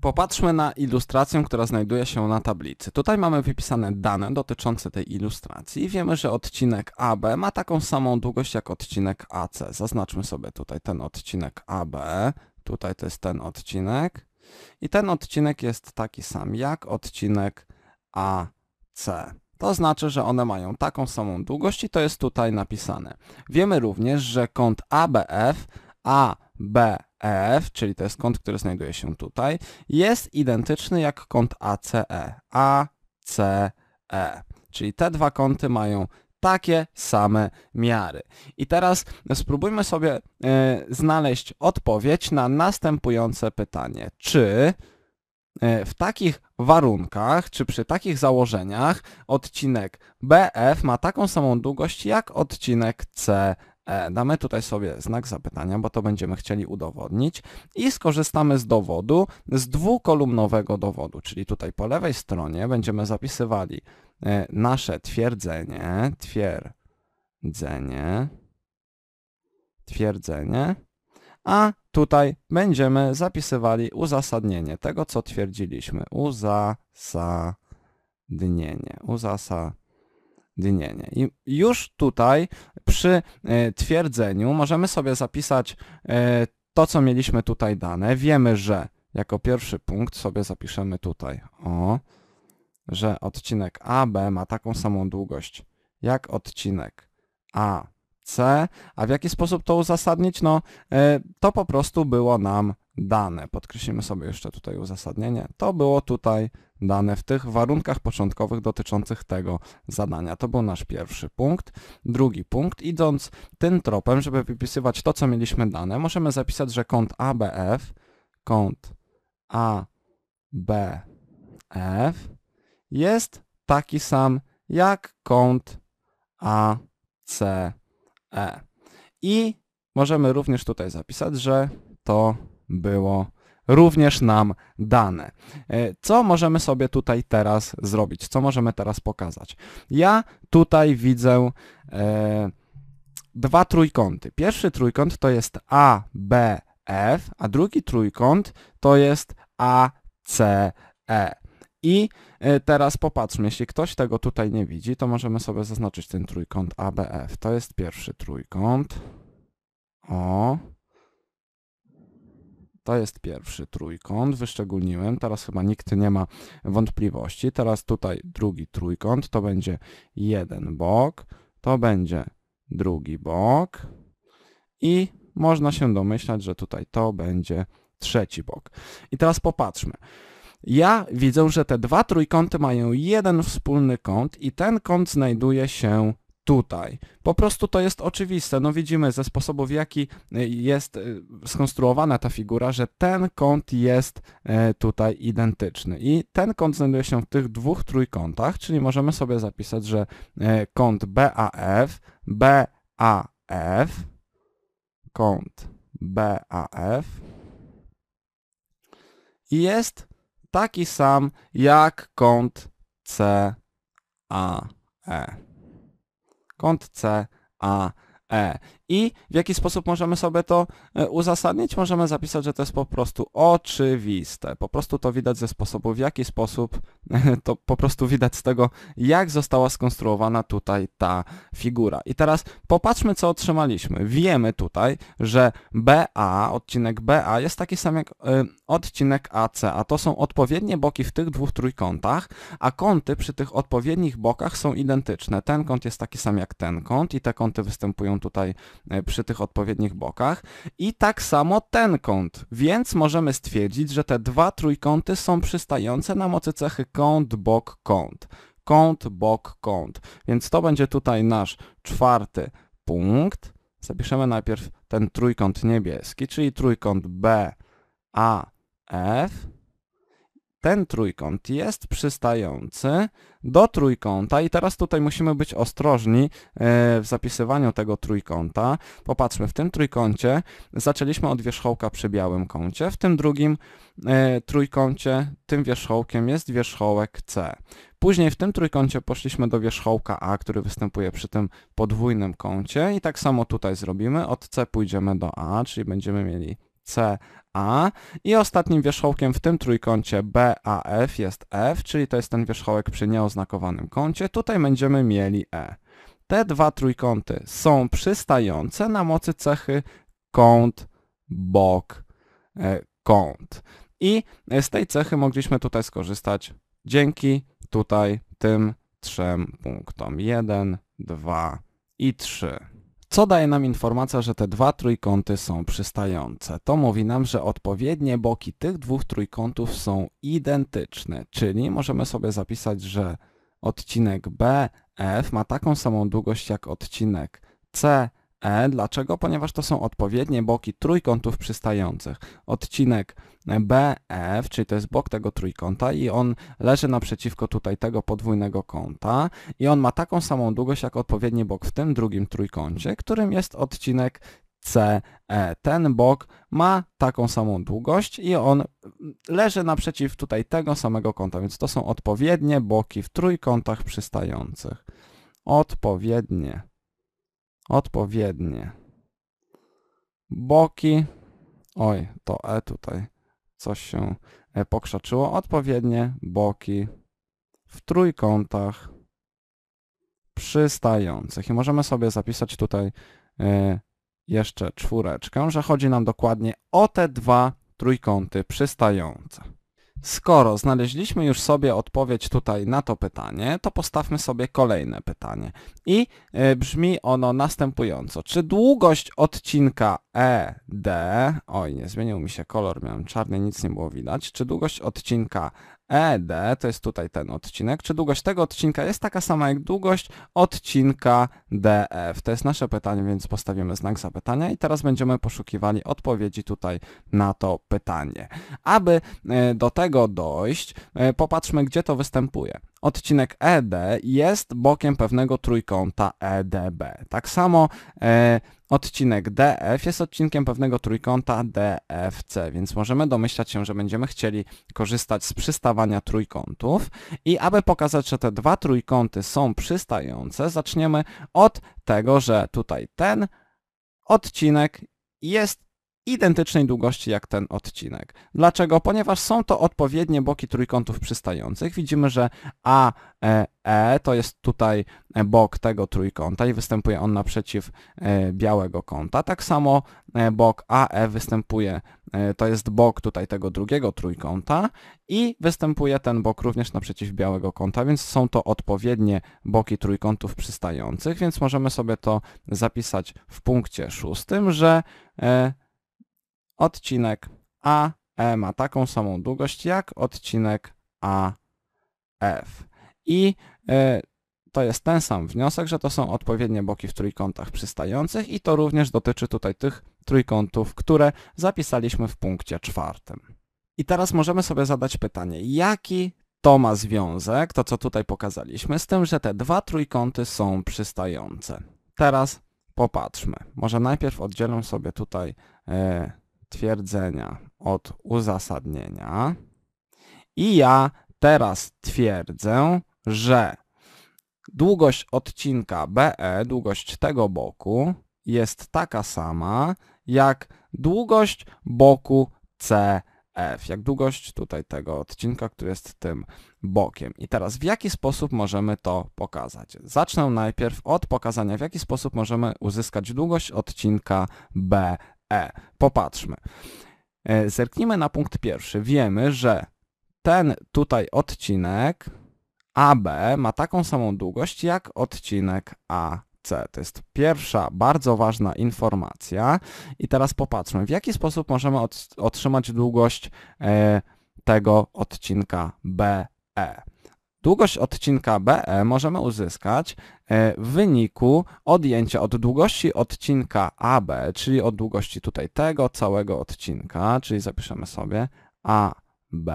Popatrzmy na ilustrację, która znajduje się na tablicy. Tutaj mamy wypisane dane dotyczące tej ilustracji i wiemy, że odcinek AB ma taką samą długość jak odcinek AC. Zaznaczmy sobie tutaj ten odcinek AB, tutaj to jest ten odcinek i ten odcinek jest taki sam jak odcinek AC. To znaczy, że one mają taką samą długość i to jest tutaj napisane. Wiemy również, że kąt ABF, AB F, czyli to jest kąt, który znajduje się tutaj, jest identyczny jak kąt ACE. ACE. Czyli te dwa kąty mają takie same miary. I teraz spróbujmy sobie y, znaleźć odpowiedź na następujące pytanie. Czy e, w takich warunkach, czy przy takich założeniach odcinek BF ma taką samą długość jak odcinek CE? E, damy tutaj sobie znak zapytania, bo to będziemy chcieli udowodnić i skorzystamy z dowodu, z dwukolumnowego dowodu, czyli tutaj po lewej stronie będziemy zapisywali e, nasze twierdzenie, twierdzenie, twierdzenie, a tutaj będziemy zapisywali uzasadnienie tego, co twierdziliśmy. Uzasadnienie, uzasadnienie dnienie. I już tutaj przy e, twierdzeniu możemy sobie zapisać e, to, co mieliśmy tutaj dane. Wiemy, że jako pierwszy punkt sobie zapiszemy tutaj, o, że odcinek AB ma taką samą długość jak odcinek AC. A w jaki sposób to uzasadnić? No, e, to po prostu było nam dane. Podkreślimy sobie jeszcze tutaj uzasadnienie. To było tutaj dane w tych warunkach początkowych dotyczących tego zadania. To był nasz pierwszy punkt. Drugi punkt, idąc tym tropem, żeby wypisywać to, co mieliśmy dane, możemy zapisać, że kąt ABF, kąt ABF jest taki sam jak kąt ACE. I możemy również tutaj zapisać, że to było również nam dane. E, co możemy sobie tutaj teraz zrobić? Co możemy teraz pokazać? Ja tutaj widzę e, dwa trójkąty. Pierwszy trójkąt to jest ABF, a drugi trójkąt to jest ACE. I e, teraz popatrzmy, jeśli ktoś tego tutaj nie widzi, to możemy sobie zaznaczyć ten trójkąt ABF. To jest pierwszy trójkąt. O, to jest pierwszy trójkąt, wyszczególniłem. Teraz chyba nikt nie ma wątpliwości. Teraz tutaj drugi trójkąt, to będzie jeden bok, to będzie drugi bok i można się domyślać, że tutaj to będzie trzeci bok. I teraz popatrzmy. Ja widzę, że te dwa trójkąty mają jeden wspólny kąt i ten kąt znajduje się tutaj. Po prostu to jest oczywiste. No widzimy ze sposobu, w jaki e, jest e, skonstruowana ta figura, że ten kąt jest e, tutaj identyczny. I ten kąt znajduje się w tych dwóch trójkątach, czyli możemy sobie zapisać, że kąt BAF, BAF, kąt BAF jest taki sam jak kąt CAE kąt C, A, E i w jaki sposób możemy sobie to e, uzasadnić? Możemy zapisać, że to jest po prostu oczywiste. Po prostu to widać ze sposobu, w jaki sposób to po prostu widać z tego, jak została skonstruowana tutaj ta figura. I teraz popatrzmy, co otrzymaliśmy. Wiemy tutaj, że BA, odcinek BA jest taki sam jak y, odcinek AC, a to są odpowiednie boki w tych dwóch trójkątach, a kąty przy tych odpowiednich bokach są identyczne. Ten kąt jest taki sam jak ten kąt i te kąty występują tutaj E, przy tych odpowiednich bokach i tak samo ten kąt, więc możemy stwierdzić, że te dwa trójkąty są przystające na mocy cechy kąt, bok, kąt. Kąt, bok, kąt. Więc to będzie tutaj nasz czwarty punkt. Zapiszemy najpierw ten trójkąt niebieski, czyli trójkąt BAF ten trójkąt jest przystający do trójkąta i teraz tutaj musimy być ostrożni e, w zapisywaniu tego trójkąta. Popatrzmy, w tym trójkącie zaczęliśmy od wierzchołka przy białym kącie, w tym drugim e, trójkącie tym wierzchołkiem jest wierzchołek C. Później w tym trójkącie poszliśmy do wierzchołka A, który występuje przy tym podwójnym kącie i tak samo tutaj zrobimy, od C pójdziemy do A, czyli będziemy mieli C, a i ostatnim wierzchołkiem w tym trójkącie BAF jest F, czyli to jest ten wierzchołek przy nieoznakowanym kącie. Tutaj będziemy mieli E. Te dwa trójkąty są przystające na mocy cechy kąt, bok, e, kąt. I z tej cechy mogliśmy tutaj skorzystać dzięki tutaj tym trzem punktom. 1, 2 i 3. Co daje nam informacja, że te dwa trójkąty są przystające? To mówi nam, że odpowiednie boki tych dwóch trójkątów są identyczne, czyli możemy sobie zapisać, że odcinek BF ma taką samą długość jak odcinek C E. Dlaczego? Ponieważ to są odpowiednie boki trójkątów przystających. Odcinek e, BF, e, czyli to jest bok tego trójkąta i on leży naprzeciwko tutaj tego podwójnego kąta i on ma taką samą długość jak odpowiedni bok w tym drugim trójkącie, którym jest odcinek CE. Ten bok ma taką samą długość i on mm, leży naprzeciw tutaj tego samego kąta, więc to są odpowiednie boki w trójkątach przystających. Odpowiednie odpowiednie. Boki, oj, to E tutaj coś się e, pokrzaczyło, odpowiednie boki w trójkątach przystających. I możemy sobie zapisać tutaj e, jeszcze czwóreczkę, że chodzi nam dokładnie o te dwa trójkąty przystające. Skoro znaleźliśmy już sobie odpowiedź tutaj na to pytanie, to postawmy sobie kolejne pytanie. I e, brzmi ono następująco. Czy długość odcinka ED, oj nie, zmienił mi się kolor, miałem czarny, nic nie było widać. Czy długość odcinka ED, to jest tutaj ten odcinek, czy długość tego odcinka jest taka sama jak długość odcinka DF? E to jest nasze pytanie, więc postawimy znak zapytania i teraz będziemy poszukiwali odpowiedzi tutaj na to pytanie. Aby e, do tego dojść, e, popatrzmy, gdzie to występuje odcinek ED jest bokiem pewnego trójkąta EDB. Tak samo e, odcinek DF jest odcinkiem pewnego trójkąta DFC, więc możemy domyślać się, że będziemy chcieli korzystać z przystawania trójkątów i aby pokazać, że te dwa trójkąty są przystające, zaczniemy od tego, że tutaj ten odcinek jest identycznej długości jak ten odcinek. Dlaczego? Ponieważ są to odpowiednie boki trójkątów przystających. Widzimy, że AE E, to jest tutaj e, bok tego trójkąta i występuje on naprzeciw e, białego kąta. Tak samo e, bok AE występuje, to jest bok tutaj tego drugiego trójkąta i występuje ten bok również naprzeciw białego kąta, więc są to odpowiednie boki trójkątów przystających, więc możemy sobie to zapisać w punkcie szóstym, że odcinek AE ma taką samą długość jak odcinek AF. I y, to jest ten sam wniosek, że to są odpowiednie boki w trójkątach przystających i to również dotyczy tutaj tych trójkątów, które zapisaliśmy w punkcie czwartym. I teraz możemy sobie zadać pytanie, jaki to ma związek, to co tutaj pokazaliśmy, z tym, że te dwa trójkąty są przystające. Teraz popatrzmy. Może najpierw oddzielę sobie tutaj y, twierdzenia od uzasadnienia i ja teraz twierdzę, że długość odcinka BE, długość tego boku jest taka sama jak długość boku CF, jak długość tutaj tego odcinka, który jest tym bokiem. I teraz w jaki sposób możemy to pokazać? Zacznę najpierw od pokazania, w jaki sposób możemy uzyskać długość odcinka BE. E. Popatrzmy. E, zerknijmy na punkt pierwszy. Wiemy, że ten tutaj odcinek AB ma taką samą długość jak odcinek AC. To jest pierwsza bardzo ważna informacja. I teraz popatrzmy, w jaki sposób możemy otrzymać długość e, tego odcinka BE. Długość odcinka BE możemy uzyskać e, w wyniku odjęcia od długości odcinka AB, czyli od długości tutaj tego całego odcinka, czyli zapiszemy sobie AB.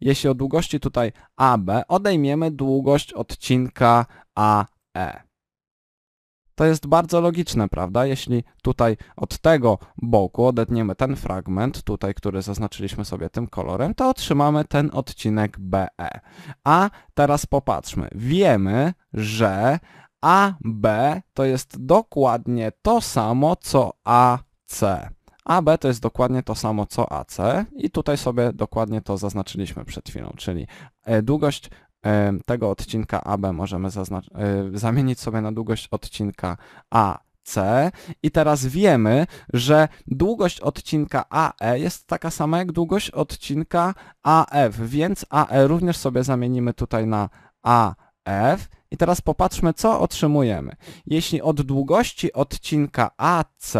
Jeśli od długości tutaj AB odejmiemy długość odcinka AE. To jest bardzo logiczne, prawda? Jeśli tutaj od tego boku odetniemy ten fragment, tutaj, który zaznaczyliśmy sobie tym kolorem, to otrzymamy ten odcinek BE. A teraz popatrzmy. Wiemy, że AB to jest dokładnie to samo, co AC. AB to jest dokładnie to samo co AC i tutaj sobie dokładnie to zaznaczyliśmy przed chwilą, czyli e, długość tego odcinka AB możemy e, zamienić sobie na długość odcinka AC i teraz wiemy, że długość odcinka AE jest taka sama jak długość odcinka AF, więc AE również sobie zamienimy tutaj na AF i teraz popatrzmy, co otrzymujemy. Jeśli od długości odcinka AC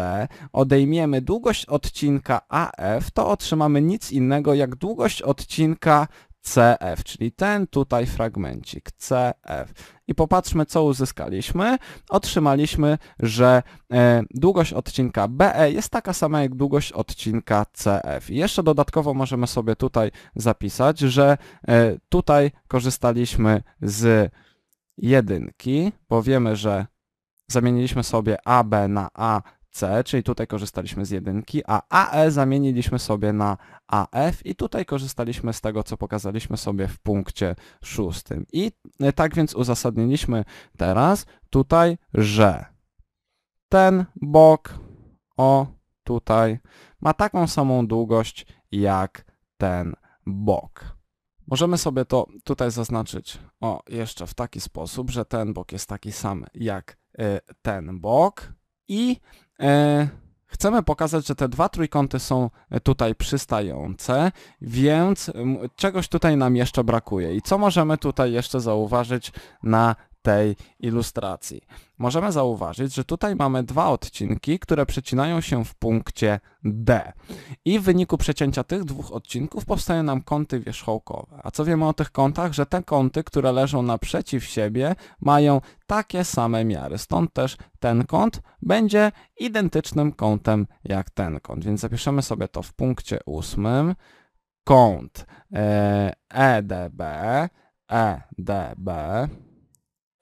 odejmiemy długość odcinka AF, to otrzymamy nic innego jak długość odcinka CF, czyli ten tutaj fragmencik CF. I popatrzmy, co uzyskaliśmy. Otrzymaliśmy, że e, długość odcinka BE jest taka sama jak długość odcinka CF. I jeszcze dodatkowo możemy sobie tutaj zapisać, że e, tutaj korzystaliśmy z jedynki, bo wiemy, że zamieniliśmy sobie AB na A C, czyli tutaj korzystaliśmy z jedynki, a AE zamieniliśmy sobie na AF i tutaj korzystaliśmy z tego, co pokazaliśmy sobie w punkcie szóstym. I e, tak więc uzasadniliśmy teraz tutaj, że ten bok o tutaj ma taką samą długość jak ten bok. Możemy sobie to tutaj zaznaczyć o jeszcze w taki sposób, że ten bok jest taki sam jak e, ten bok i E, chcemy pokazać, że te dwa trójkąty są e, tutaj przystające, więc czegoś tutaj nam jeszcze brakuje. I co możemy tutaj jeszcze zauważyć na tej ilustracji. Możemy zauważyć, że tutaj mamy dwa odcinki, które przecinają się w punkcie D. I w wyniku przecięcia tych dwóch odcinków powstają nam kąty wierzchołkowe. A co wiemy o tych kątach? Że te kąty, które leżą naprzeciw siebie, mają takie same miary. Stąd też ten kąt będzie identycznym kątem jak ten kąt. Więc zapiszemy sobie to w punkcie ósmym. Kąt EDB, e EDB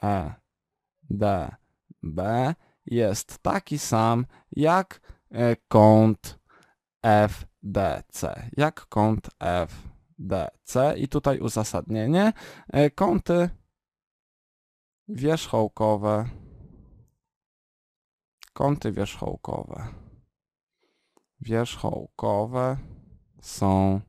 E, D, B jest taki sam jak e, kąt F D C, Jak kąt F D C I tutaj uzasadnienie. E, kąty wierzchołkowe. Kąty wierzchołkowe. Wierzchołkowe są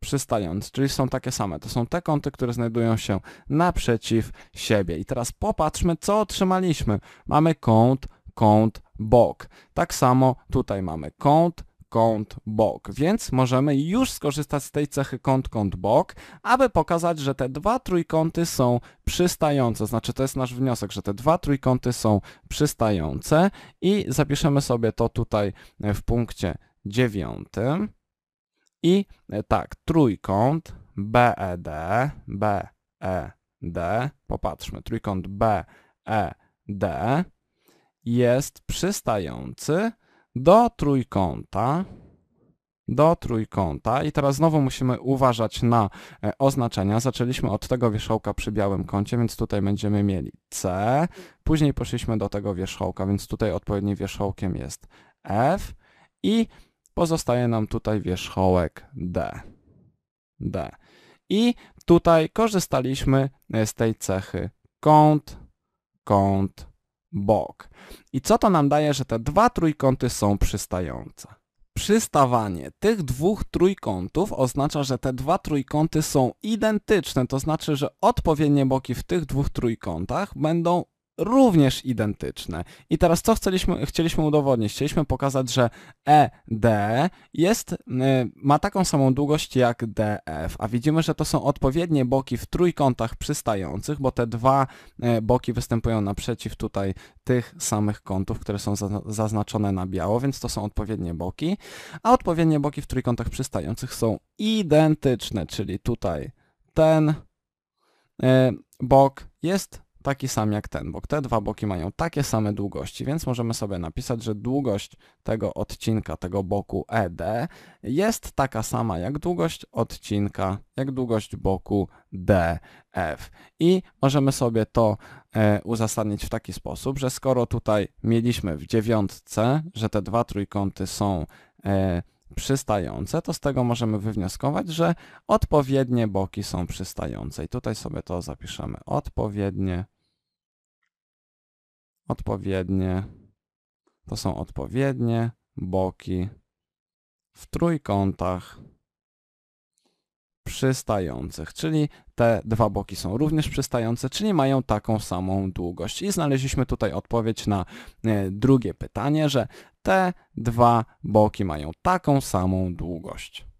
przystając, czyli są takie same. To są te kąty, które znajdują się naprzeciw siebie. I teraz popatrzmy, co otrzymaliśmy. Mamy kąt, kąt, bok. Tak samo tutaj mamy kąt, kąt, bok. Więc możemy już skorzystać z tej cechy kąt, kąt, bok, aby pokazać, że te dwa trójkąty są przystające. Znaczy to jest nasz wniosek, że te dwa trójkąty są przystające i zapiszemy sobie to tutaj w punkcie dziewiątym. I e, tak, trójkąt BED, BED, popatrzmy, trójkąt BED jest przystający do trójkąta, do trójkąta i teraz znowu musimy uważać na e, oznaczenia. Zaczęliśmy od tego wierzchołka przy białym kącie, więc tutaj będziemy mieli C, później poszliśmy do tego wierzchołka, więc tutaj odpowiednim wierzchołkiem jest F i pozostaje nam tutaj wierzchołek D. D. I tutaj korzystaliśmy e, z tej cechy kąt, kąt, bok. I co to nam daje, że te dwa trójkąty są przystające? Przystawanie tych dwóch trójkątów oznacza, że te dwa trójkąty są identyczne, to znaczy, że odpowiednie boki w tych dwóch trójkątach będą również identyczne. I teraz co chcieliśmy, chcieliśmy udowodnić? Chcieliśmy pokazać, że ED jest, y, ma taką samą długość jak DF, a widzimy, że to są odpowiednie boki w trójkątach przystających, bo te dwa y, boki występują naprzeciw tutaj tych samych kątów, które są zaznaczone na biało, więc to są odpowiednie boki, a odpowiednie boki w trójkątach przystających są identyczne, czyli tutaj ten y, bok jest taki sam jak ten bok. Te dwa boki mają takie same długości, więc możemy sobie napisać, że długość tego odcinka, tego boku ED jest taka sama jak długość odcinka, jak długość boku DF. I możemy sobie to e, uzasadnić w taki sposób, że skoro tutaj mieliśmy w dziewiątce, że te dwa trójkąty są e, przystające, to z tego możemy wywnioskować, że odpowiednie boki są przystające. I tutaj sobie to zapiszemy. Odpowiednie odpowiednie, to są odpowiednie boki w trójkątach przystających, czyli te dwa boki są również przystające, czyli mają taką samą długość. I znaleźliśmy tutaj odpowiedź na e, drugie pytanie, że te dwa boki mają taką samą długość.